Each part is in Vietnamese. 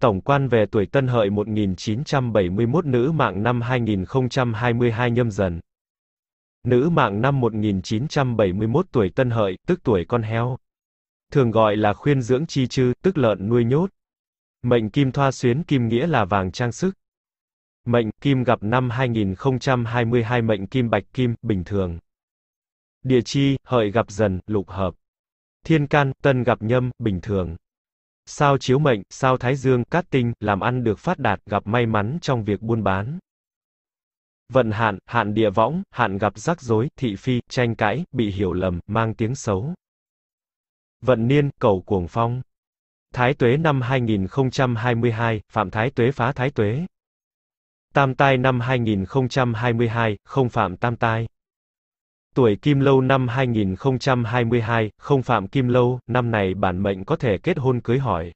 Tổng quan về tuổi Tân Hợi 1971 nữ mạng năm 2022 nhâm dần. Nữ mạng năm 1971 tuổi Tân Hợi, tức tuổi con heo. Thường gọi là khuyên dưỡng chi chư, tức lợn nuôi nhốt. Mệnh kim thoa xuyến kim nghĩa là vàng trang sức. Mệnh kim gặp năm 2022 mệnh kim bạch kim, bình thường. Địa chi, hợi gặp dần, lục hợp. Thiên can, tân gặp nhâm, bình thường. Sao chiếu mệnh, sao thái dương, cát tinh, làm ăn được phát đạt, gặp may mắn trong việc buôn bán. Vận hạn, hạn địa võng, hạn gặp rắc rối, thị phi, tranh cãi, bị hiểu lầm, mang tiếng xấu. Vận niên, cầu cuồng phong. Thái tuế năm 2022, phạm thái tuế phá thái tuế. Tam tai năm 2022, không phạm tam tai. Tuổi Kim Lâu năm 2022, không phạm Kim Lâu, năm này bản mệnh có thể kết hôn cưới hỏi.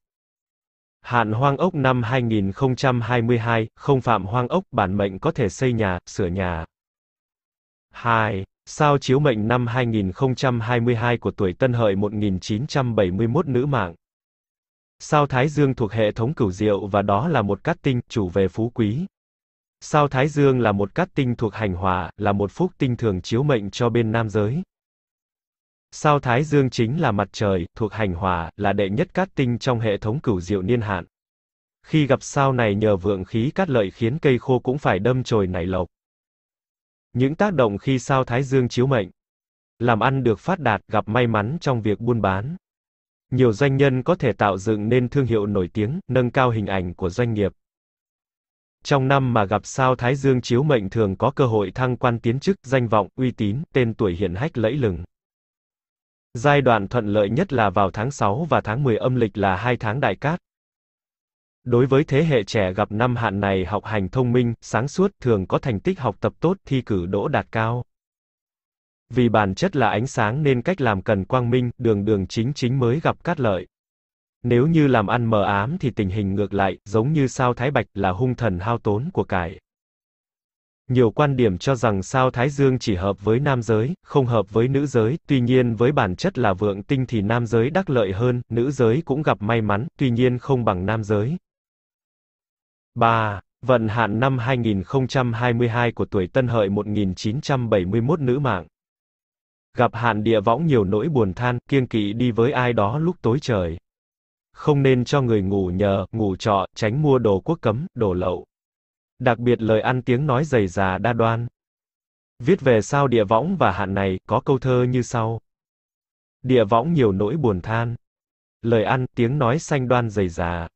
Hạn Hoang Ốc năm 2022, không phạm Hoang Ốc, bản mệnh có thể xây nhà, sửa nhà. 2. Sao chiếu mệnh năm 2022 của tuổi Tân Hợi 1971 nữ mạng. Sao Thái Dương thuộc hệ thống cửu diệu và đó là một cát tinh, chủ về phú quý. Sao Thái Dương là một cát tinh thuộc hành hỏa, là một phúc tinh thường chiếu mệnh cho bên nam giới. Sao Thái Dương chính là mặt trời, thuộc hành hỏa, là đệ nhất cát tinh trong hệ thống cửu diệu niên hạn. Khi gặp sao này nhờ vượng khí cát lợi khiến cây khô cũng phải đâm chồi nảy lộc. Những tác động khi sao Thái Dương chiếu mệnh. Làm ăn được phát đạt, gặp may mắn trong việc buôn bán. Nhiều doanh nhân có thể tạo dựng nên thương hiệu nổi tiếng, nâng cao hình ảnh của doanh nghiệp. Trong năm mà gặp sao Thái Dương chiếu mệnh thường có cơ hội thăng quan tiến chức, danh vọng, uy tín, tên tuổi hiện hách lẫy lừng. Giai đoạn thuận lợi nhất là vào tháng 6 và tháng 10 âm lịch là hai tháng đại cát. Đối với thế hệ trẻ gặp năm hạn này học hành thông minh, sáng suốt, thường có thành tích học tập tốt, thi cử đỗ đạt cao. Vì bản chất là ánh sáng nên cách làm cần quang minh, đường đường chính chính mới gặp cát lợi. Nếu như làm ăn mờ ám thì tình hình ngược lại, giống như sao Thái Bạch là hung thần hao tốn của cải. Nhiều quan điểm cho rằng sao Thái Dương chỉ hợp với nam giới, không hợp với nữ giới, tuy nhiên với bản chất là vượng tinh thì nam giới đắc lợi hơn, nữ giới cũng gặp may mắn, tuy nhiên không bằng nam giới. 3. Vận hạn năm 2022 của tuổi Tân Hợi 1971 nữ mạng. Gặp hạn địa võng nhiều nỗi buồn than, kiêng kỵ đi với ai đó lúc tối trời không nên cho người ngủ nhờ, ngủ trọ, tránh mua đồ quốc cấm, đồ lậu. Đặc biệt lời ăn tiếng nói dày già đa đoan. Viết về sao địa võng và hạn này, có câu thơ như sau. Địa võng nhiều nỗi buồn than. Lời ăn, tiếng nói xanh đoan dày già.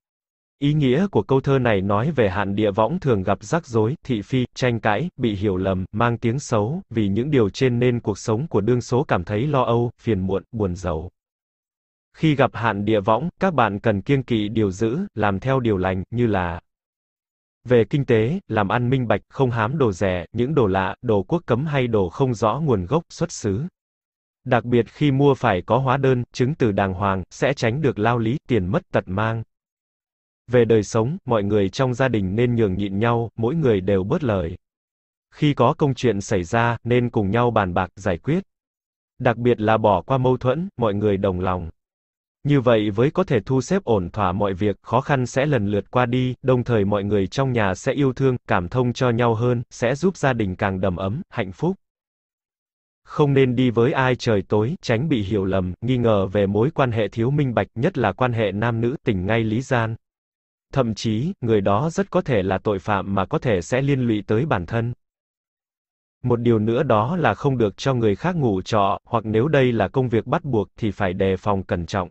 Ý nghĩa của câu thơ này nói về hạn địa võng thường gặp rắc rối, thị phi, tranh cãi, bị hiểu lầm, mang tiếng xấu, vì những điều trên nên cuộc sống của đương số cảm thấy lo âu, phiền muộn, buồn giàu. Khi gặp hạn địa võng, các bạn cần kiêng kỵ điều giữ, làm theo điều lành, như là về kinh tế, làm ăn minh bạch, không hám đồ rẻ, những đồ lạ, đồ quốc cấm hay đồ không rõ nguồn gốc, xuất xứ. Đặc biệt khi mua phải có hóa đơn, chứng từ đàng hoàng, sẽ tránh được lao lý, tiền mất tật mang. Về đời sống, mọi người trong gia đình nên nhường nhịn nhau, mỗi người đều bớt lời. Khi có công chuyện xảy ra, nên cùng nhau bàn bạc, giải quyết. Đặc biệt là bỏ qua mâu thuẫn, mọi người đồng lòng. Như vậy với có thể thu xếp ổn thỏa mọi việc, khó khăn sẽ lần lượt qua đi, đồng thời mọi người trong nhà sẽ yêu thương, cảm thông cho nhau hơn, sẽ giúp gia đình càng đầm ấm, hạnh phúc. Không nên đi với ai trời tối, tránh bị hiểu lầm, nghi ngờ về mối quan hệ thiếu minh bạch, nhất là quan hệ nam nữ, tình ngay lý gian. Thậm chí, người đó rất có thể là tội phạm mà có thể sẽ liên lụy tới bản thân. Một điều nữa đó là không được cho người khác ngủ trọ, hoặc nếu đây là công việc bắt buộc thì phải đề phòng cẩn trọng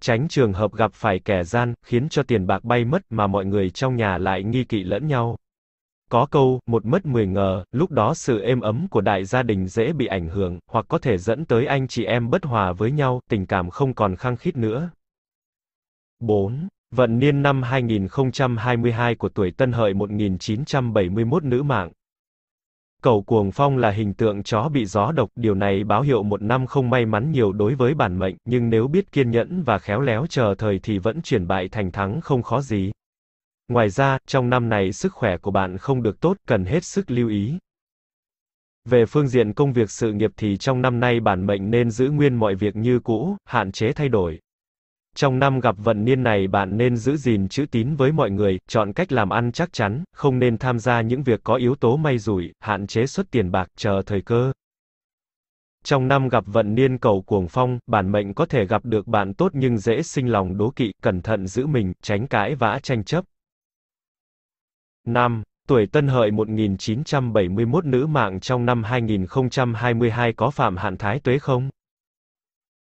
tránh trường hợp gặp phải kẻ gian, khiến cho tiền bạc bay mất mà mọi người trong nhà lại nghi kỵ lẫn nhau. Có câu, một mất mười ngờ, lúc đó sự êm ấm của đại gia đình dễ bị ảnh hưởng, hoặc có thể dẫn tới anh chị em bất hòa với nhau, tình cảm không còn khăng khít nữa. 4. Vận niên năm 2022 của tuổi Tân Hợi 1971 nữ mạng cầu cuồng phong là hình tượng chó bị gió độc, điều này báo hiệu một năm không may mắn nhiều đối với bản mệnh, nhưng nếu biết kiên nhẫn và khéo léo chờ thời thì vẫn chuyển bại thành thắng không khó gì. Ngoài ra, trong năm này sức khỏe của bạn không được tốt, cần hết sức lưu ý. Về phương diện công việc sự nghiệp thì trong năm nay bản mệnh nên giữ nguyên mọi việc như cũ, hạn chế thay đổi. Trong năm gặp vận niên này bạn nên giữ gìn chữ tín với mọi người, chọn cách làm ăn chắc chắn, không nên tham gia những việc có yếu tố may rủi, hạn chế xuất tiền bạc, chờ thời cơ. Trong năm gặp vận niên cầu cuồng phong, bản mệnh có thể gặp được bạn tốt nhưng dễ sinh lòng đố kỵ, cẩn thận giữ mình, tránh cãi vã tranh chấp. năm Tuổi Tân Hợi 1971 nữ mạng trong năm 2022 có phạm hạn thái tuế không?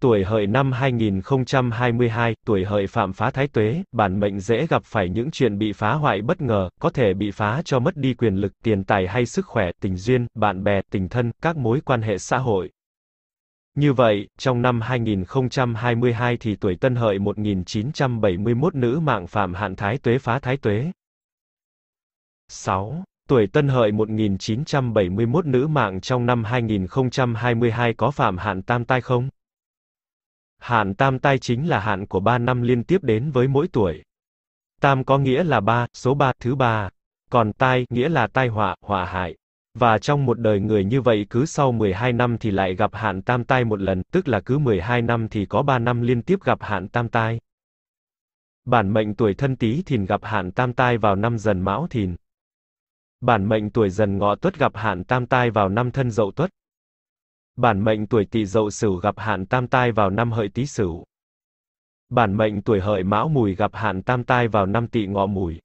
Tuổi hợi năm 2022, tuổi hợi phạm phá thái tuế, bản mệnh dễ gặp phải những chuyện bị phá hoại bất ngờ, có thể bị phá cho mất đi quyền lực, tiền tài hay sức khỏe, tình duyên, bạn bè, tình thân, các mối quan hệ xã hội. Như vậy, trong năm 2022 thì tuổi tân hợi 1971 nữ mạng phạm hạn thái tuế phá thái tuế. 6. Tuổi Tân Hợi 1971 nữ mạng trong năm 2022 có phạm hạn tam tai không? Hạn tam tai chính là hạn của 3 năm liên tiếp đến với mỗi tuổi. Tam có nghĩa là ba, số 3, thứ ba. Còn tai, nghĩa là tai họa, họa hại. Và trong một đời người như vậy cứ sau 12 năm thì lại gặp hạn tam tai một lần, tức là cứ 12 năm thì có 3 năm liên tiếp gặp hạn tam tai. Bản mệnh tuổi thân tý thìn gặp hạn tam tai vào năm dần mão thìn. Bản mệnh tuổi dần ngọ tuất gặp hạn tam tai vào năm thân dậu tuất. Bản mệnh tuổi Tỵ Dậu Sửu gặp hạn tam tai vào năm Hợi Tý Sửu. Bản mệnh tuổi Hợi Mão Mùi gặp hạn tam tai vào năm Tỵ Ngọ Mùi.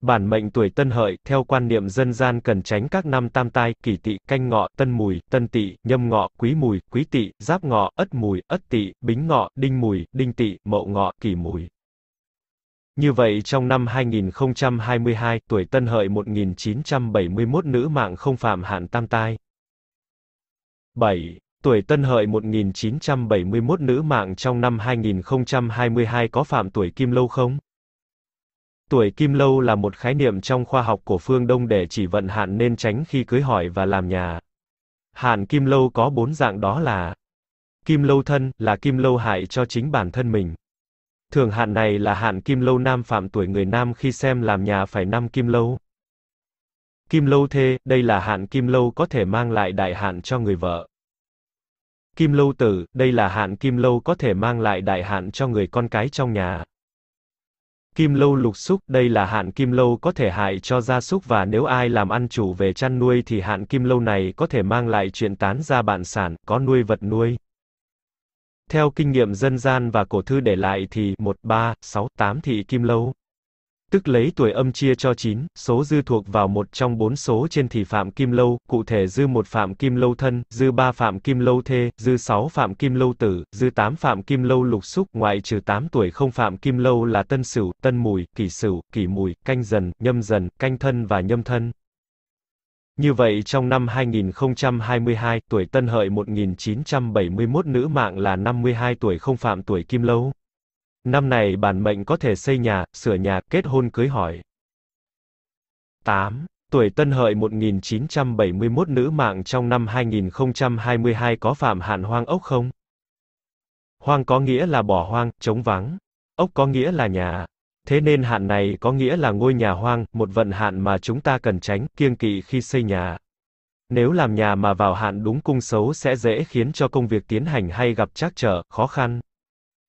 Bản mệnh tuổi Tân Hợi, theo quan niệm dân gian cần tránh các năm tam tai, kỷ tỵ, canh ngọ, tân mùi, tân tỵ, nhâm ngọ, quý mùi, quý tỵ, giáp ngọ, ất mùi, ất tỵ, bính ngọ, đinh mùi, đinh tỵ, mậu ngọ, kỷ mùi. Như vậy trong năm 2022, tuổi Tân Hợi 1971 nữ mạng không phạm hạn tam tai. 7. Tuổi Tân Hợi 1971 nữ mạng trong năm 2022 có phạm tuổi Kim Lâu không? Tuổi Kim Lâu là một khái niệm trong khoa học của phương Đông để chỉ vận hạn nên tránh khi cưới hỏi và làm nhà. Hạn Kim Lâu có bốn dạng đó là Kim Lâu thân là Kim Lâu hại cho chính bản thân mình. Thường hạn này là hạn Kim Lâu nam phạm tuổi người nam khi xem làm nhà phải năm Kim Lâu. Kim lâu thê, đây là hạn kim lâu có thể mang lại đại hạn cho người vợ. Kim lâu tử, đây là hạn kim lâu có thể mang lại đại hạn cho người con cái trong nhà. Kim lâu lục xúc, đây là hạn kim lâu có thể hại cho gia súc và nếu ai làm ăn chủ về chăn nuôi thì hạn kim lâu này có thể mang lại chuyện tán gia bạn sản, có nuôi vật nuôi. Theo kinh nghiệm dân gian và cổ thư để lại thì 1, 3, 6, 8 thị kim lâu tức lấy tuổi âm chia cho 9, số dư thuộc vào một trong bốn số trên thì phạm kim lâu, cụ thể dư một phạm kim lâu thân, dư ba phạm kim lâu thê, dư 6 phạm kim lâu tử, dư 8 phạm kim lâu lục xúc, ngoại trừ 8 tuổi không phạm kim lâu là tân sửu, tân mùi, kỷ sửu, kỷ mùi, canh dần, nhâm dần, canh thân và nhâm thân. Như vậy trong năm 2022, tuổi Tân Hợi 1971 nữ mạng là 52 tuổi không phạm tuổi Kim Lâu. Năm này bản mệnh có thể xây nhà, sửa nhà, kết hôn cưới hỏi. 8. Tuổi Tân Hợi 1971 nữ mạng trong năm 2022 có phạm hạn hoang ốc không? Hoang có nghĩa là bỏ hoang, trống vắng. Ốc có nghĩa là nhà. Thế nên hạn này có nghĩa là ngôi nhà hoang, một vận hạn mà chúng ta cần tránh, kiêng kỵ khi xây nhà. Nếu làm nhà mà vào hạn đúng cung xấu sẽ dễ khiến cho công việc tiến hành hay gặp trắc trở, khó khăn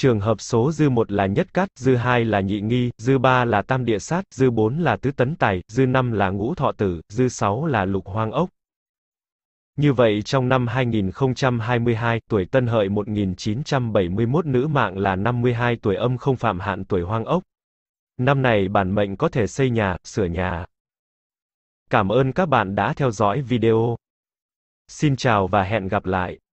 Trường hợp số dư 1 là nhất cát, dư 2 là nhị nghi, dư 3 là tam địa sát, dư 4 là tứ tấn tài, dư 5 là ngũ thọ tử, dư 6 là lục hoang ốc. Như vậy trong năm 2022, tuổi tân hợi 1971 nữ mạng là 52 tuổi âm không phạm hạn tuổi hoang ốc. Năm này bản mệnh có thể xây nhà, sửa nhà. Cảm ơn các bạn đã theo dõi video. Xin chào và hẹn gặp lại.